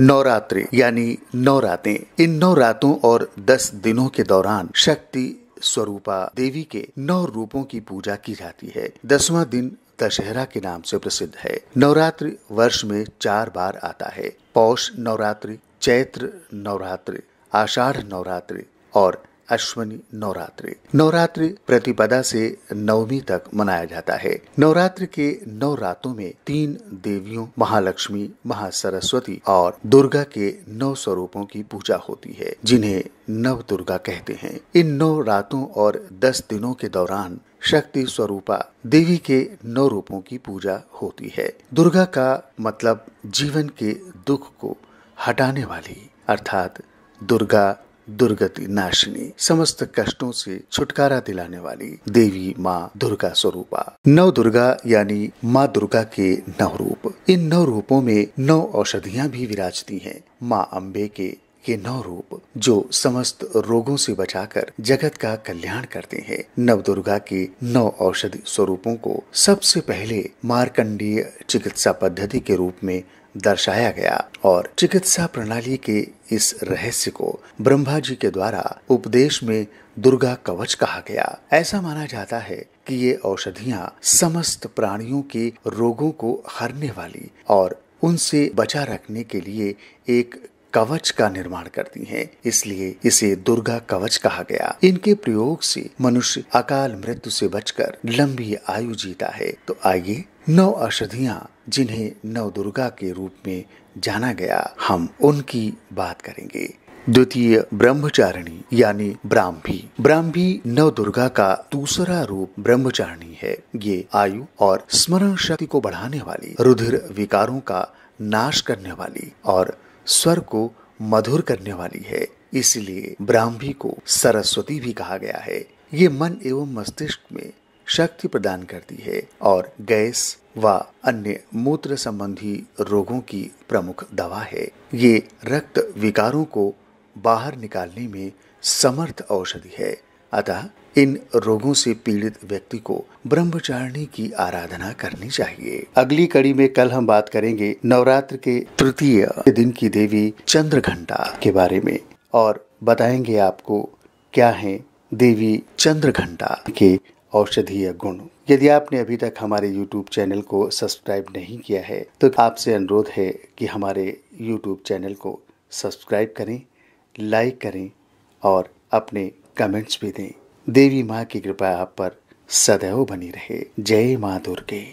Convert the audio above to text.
नवरात्रि यानी नौ रातें इन नौ रातों और दस दिनों के दौरान शक्ति स्वरूपा देवी के नौ रूपों की पूजा की जाती है दसवां दिन दशहरा के नाम से प्रसिद्ध है नवरात्रि वर्ष में चार बार आता है पौष नवरात्रि चैत्र नवरात्रि आषाढ़ नवरात्रि और अश्वनी नवरात्रि नवरात्रि प्रतिपदा से नवमी तक मनाया जाता है नवरात्रि के नौ रातों में तीन देवियों महालक्ष्मी महासरस्वती और दुर्गा के नौ स्वरूपों की पूजा होती है जिन्हें नव दुर्गा कहते हैं इन नौ रातों और दस दिनों के दौरान शक्ति स्वरूपा देवी के नौ रूपों की पूजा होती है दुर्गा का मतलब जीवन के दुख को हटाने वाली अर्थात दुर्गा दुर्गति नाशिनी समस्त कष्टों से छुटकारा दिलाने वाली देवी माँ दुर्गा स्वरूपा नव दुर्गा यानी माँ दुर्गा के नव रूप इन नव रूपों में नौ औषधियाँ भी विराजती हैं माँ अम्बे के के नौ रूप जो समस्त रोगों से बचाकर जगत का कल्याण करते हैं नव दुर्गा के नौ औषधि स्वरूपों को सबसे पहले मार्कंडीय चिकित्सा पद्धति के रूप में दर्शाया गया और चिकित्सा प्रणाली के इस रहस्य को ब्रह्मा जी के द्वारा उपदेश में दुर्गा कवच कहा गया ऐसा माना जाता है कि ये औषधियाँ समस्त प्राणियों के रोगों को हरने वाली और उनसे बचा रखने के लिए एक कवच का निर्माण करती हैं इसलिए इसे दुर्गा कवच कहा गया इनके प्रयोग से मनुष्य अकाल मृत्यु से बचकर लंबी आयु जीता है तो आइए नौ औषधियाँ जिन्हें नव दुर्गा के रूप में जाना गया हम उनकी बात करेंगे द्वितीय ब्रह्मचारिणी यानी ब्राह्मी ब्राह्मी नव दुर्गा का दूसरा रूप ब्रह्मचारिणी है ये आयु और स्मरण शक्ति को बढ़ाने वाली रुधिर विकारों का नाश करने वाली और स्वर को मधुर करने वाली है इसलिए ब्राह्मी को सरस्वती भी कहा गया है ये मन एवं मस्तिष्क में शक्ति प्रदान करती है और गैस व अन्य मूत्र संबंधी रोगों की प्रमुख दवा है ये रक्त विकारों को बाहर निकालने में समर्थ औषधि है अतः इन रोगों से पीड़ित व्यक्ति को ब्रह्मचारिणी की आराधना करनी चाहिए अगली कड़ी में कल हम बात करेंगे नवरात्र के तृतीय दिन की देवी चंद्र घंटा के बारे में और बताएंगे आपको क्या है देवी चंद्र घंटा के औषधीय गुण यदि आपने अभी तक हमारे YouTube चैनल को सब्सक्राइब नहीं किया है तो आपसे अनुरोध है कि हमारे YouTube चैनल को सब्सक्राइब करें लाइक करें और अपने कमेंट्स भी दें देवी माँ की कृपा आप पर सदैव बनी रहे जय माँ दुर्गे